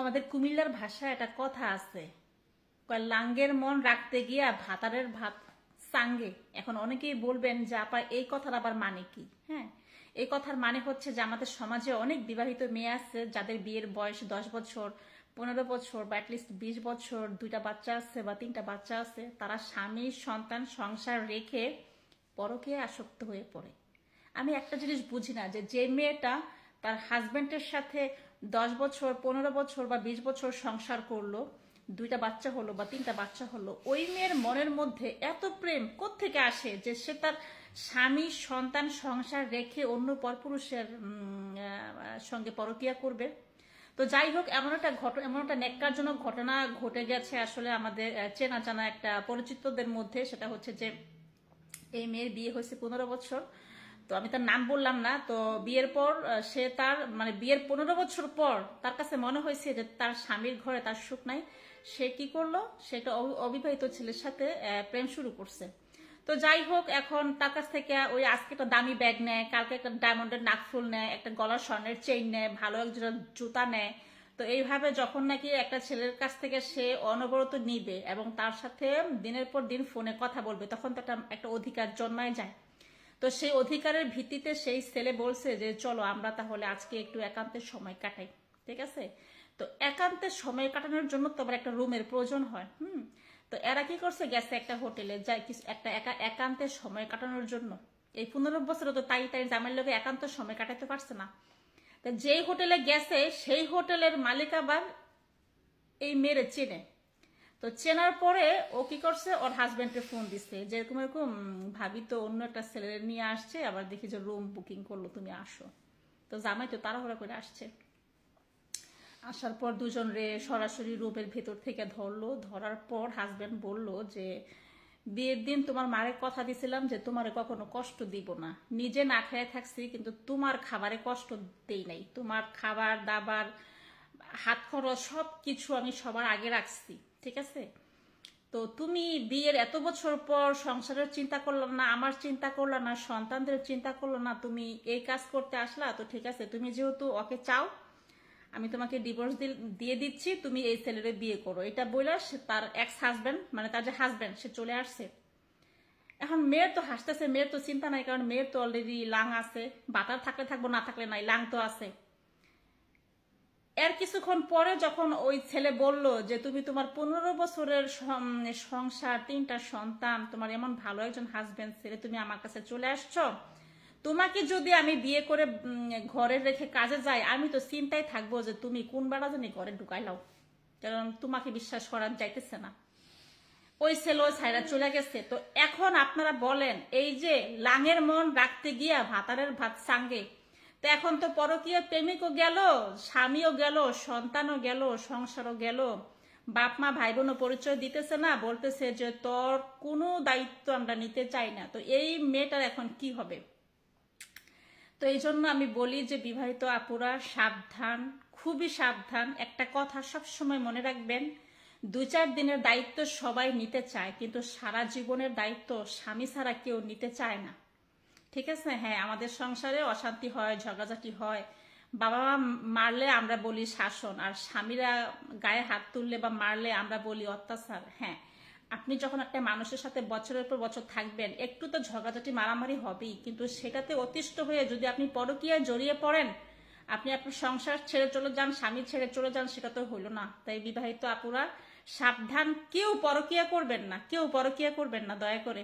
আমাদের কুমিল্লার ভাষায় একটা কথা আছে লাঙ্গের মন রাখতে গিয়া ভাতারের ভাত সাঙ্গে এখন অনেকেই বলবেন যে আপা এই কথার আবার মানে কি হ্যাঁ এই কথার মানে হচ্ছে যে আমাদের সমাজে অনেক বিবাহিত মেয়ে আছে যাদের বিয়ের বয়স দশ বছর পনেরো বছর বা অ্যাটলিস্ট বিশ বছর দুইটা বাচ্চা আছে বা তিনটা বাচ্চা আছে তারা স্বামী সন্তান সংসার রেখে পরকে আসক্ত হয়ে পড়ে আমি একটা জিনিস বুঝি না যে যে মেয়েটা তার হাজব্যান্ডের সাথে দশ বছর পনেরো বছর বা বিশ বছর সংসার করলো দুইটা বাচ্চা হলো বা তিনটা বাচ্চা হলো ওই মেয়ের মনের মধ্যে এত প্রেম থেকে আসে যে সে তার স্বামী সন্তান সংসার রেখে অন্য পরপুরুষের সঙ্গে পরকিয়া করবে তো যাই হোক এমন একটা ঘটনা এমন একটা ন্যাক্কারজনক ঘটনা ঘটে গেছে আসলে আমাদের চেনা জানা একটা পরিচিতদের মধ্যে সেটা হচ্ছে যে এই মেয়ের বিয়ে হয়েছে পনেরো বছর তো আমি তার নাম বললাম না তো বিয়ের পর সে তার মানে বিয়ের পনেরো বছর পর তার কাছে মনে হয়েছে যে তার স্বামীর ঘরে তার সুখ নাই সে কি করলো সে একটা অবিবাহিত ছেলের সাথে প্রেম শুরু করছে তো যাই হোক এখন তার কাছ থেকে ওই আজকে একটা দামি ব্যাগ নেয় কালকে একটা ডায়মন্ডের নাকফুল নেয় একটা গলার স্বর্ণের চেইন নেয় ভালো একজন জুতা নেয় তো এইভাবে যখন নাকি একটা ছেলের কাছ থেকে সে অনবরত নিবে এবং তার সাথে দিনের পর দিন ফোনে কথা বলবে তখন তো একটা একটা অধিকার জন্মায় যায় তো সেই অধিকারের ভিত্তিতে সেই ছেলে বলছে যে চলো আমরা তাহলে আজকে একটু একান্তের সময় কাটাই ঠিক আছে তো একান্তে সময় কাটানোর জন্য তো আবার একটা রুমের প্রয়োজন হয় হুম তো এরা কি করছে গেছে একটা হোটেলে যাই কিছু একটা একা একান্তে সময় কাটানোর জন্য এই পনেরো বছর তো তাই তাই জামের লোকে একান্ত সময় কাটাতে পারছে না তো যেই হোটেলে গেছে সেই হোটেলের মালিক আবার এই মেরে চেনে তো চেনার পরে ও কি করছে ওর হাজব্যান্ডকে ফোন দিচ্ছে যেরকম এরকম ভাবি তো অন্য একটা ছেলের নিয়ে আসছে আবার দেখি যে রুম বুকিং করলো তুমি আসো তো জামাই তো তাড়াহুড়া করে আসছে আসার পর দুজন রে সরাসরি রুমের ভেতর থেকে ধরলো ধরার পর হাজব্যান্ড বলল যে বিয়ের দিন তোমার মারে কথা দিছিলাম যে তোমারে কখনো কষ্ট দিব না নিজে না খেয়ে থাকছি কিন্তু তোমার খাবারে কষ্ট দেই নাই তোমার খাবার দাবার হাত খরচ সব কিছু আমি সবার আগে রাখছি ঠিক আছে তো তুমি বিয়ের এত বছর পর সংসারের চিন্তা করলো না আমার চিন্তা করলো না সন্তানদের চিন্তা করলো না তুমি এই কাজ করতে আসলা তো ঠিক আছে তুমি যেহেতু ওকে চাও আমি তোমাকে ডিভোর্স দিয়ে দিচ্ছি তুমি এই ছেলেরে বিয়ে করো এটা বইলা তার এক্স হাজব্যান্ড মানে তার যে হাজব্যান্ড সে চলে আসছে এখন মেয়ের তো হাসতেছে মেয়ের তো চিন্তা নাই কারণ মেয়ের তো অলরেডি লাং আছে বাটার থাকলে থাকবো না থাকলে নাই লাং তো আছে এর কিছুক্ষণ পরে যখন ওই ছেলে বলল যে তুমি তোমার পনেরো বছরের সংসার তিনটা সন্তান তোমার এমন ভালো একজন হাজবেন্ড ছেলে তুমি আমার কাছে চলে আসছো তোমাকে যদি আমি বিয়ে করে ঘরে রেখে কাজে যাই আমি তো চিন্তায় থাকবো যে তুমি কোন বেড়া জানি ঘরে ঢুকাইলাও কারণ তোমাকে বিশ্বাস করার যাইতেছে না ওই ছেলে ওই ছাইরা চলে গেছে তো এখন আপনারা বলেন এই যে লাঙের মন রাখতে গিয়া ভাতারের ভাত সাঙ্গে তো এখন তো পরকীয় প্রেমিকও গেল স্বামীও গেল সন্তানও গেল সংসারও গেল বাপমা ভাই বোনও পরিচয় দিতেছে না বলতেছে যে তোর কোনো দায়িত্ব আমরা নিতে চাই না তো এই মেয়েটার এখন কি হবে তো এই জন্য আমি বলি যে বিবাহিত আপুরা সাবধান খুবই সাবধান একটা কথা সবসময় মনে রাখবেন দু চার দিনের দায়িত্ব সবাই নিতে চায় কিন্তু সারা জীবনের দায়িত্ব স্বামী ছাড়া কেউ নিতে চায় না ঠিক আছে হ্যাঁ আমাদের সংসারে অশান্তি হয় ঝগাঝাটি হয় বাবা মা মারলে আমরা বলি শাসন আর স্বামীরা গায়ে হাত তুললে বা মারলে আমরা বলি অত্যাচার হ্যাঁ আপনি যখন একটা মানুষের সাথে বছরের পর বছর থাকবেন একটু তো ঝগাঝাটি মারামারি হবেই কিন্তু সেটাতে অতিষ্ঠ হয়ে যদি আপনি পরকীয়ায় জড়িয়ে পড়েন আপনি আপনার সংসার ছেড়ে চলে যান স্বামী ছেড়ে চলে যান সেটা তো হলো না তাই বিবাহিত আপুরা সাবধান কেউ পরকিয়া করবেন না কেউ পরকিয়া করবেন না দয়া করে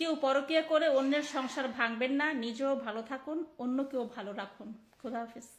কেউ পরকিয়া করে অন্যের সংসার ভাঙবেন না নিজেও ভালো থাকুন অন্যকেও ভালো রাখুন খোদা হাফিজ